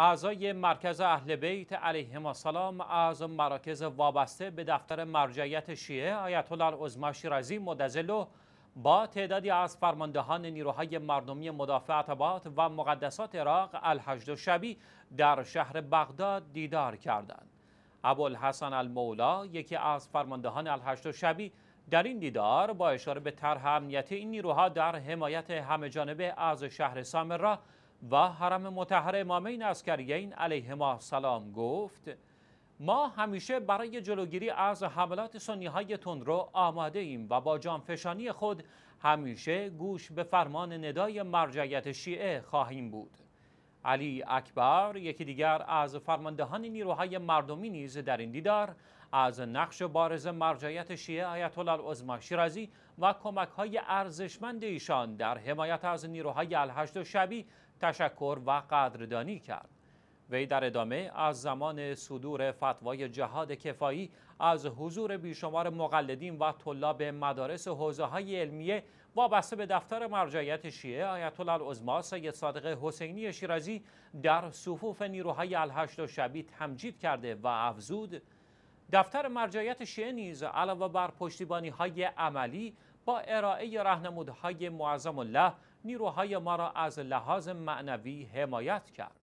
اعضای مرکز اهل بیت علیهم السلام از مراکز وابسته به دفتر مرجعیت شیعه آیت الله العظما شیرازی مدزلو با تعدادی از فرماندهان نیروهای مردمی مدافع و مقدسات عراق الحشد و شبی در شهر بغداد دیدار کردند. ابوالحسن المولا یکی از فرماندهان الحشد و شبی در این دیدار با اشاره به طرح امنیتی این نیروها در حمایت همه جانبه از شهر سامرا و حرم متحر امامین اسکریین ما سلام گفت ما همیشه برای جلوگیری از حملات سنی های تندرو آماده ایم و با جانفشانی خود همیشه گوش به فرمان ندای مرجعیت شیعه خواهیم بود علی اکبر یکی دیگر از فرماندهان نیروهای مردمی نیز در این دیدار از نقش بارز مرجعیت شیعه آیت الله شیرازی و کمک های ارزشمند ایشان در حمایت از نیروهای الهشت و شبی تشکر و قدردانی کرد. وی در ادامه از زمان صدور فتوای جهاد کفایی از حضور بیشمار مقلدین و طلاب مدارس حوزه های علمیه وابسته به دفتر مرجعیت شیعه آیت الله سید صادق حسینی شیرازی در صفوف نیروهای الهشت و شبی تمجید کرده و افزود دفتر مرجعیت شیعه نیز علاوه بر پشتیبانی های عملی با ارائه رهنمودهای معظم الله نیروهای ما را از لحاظ معنوی حمایت کرد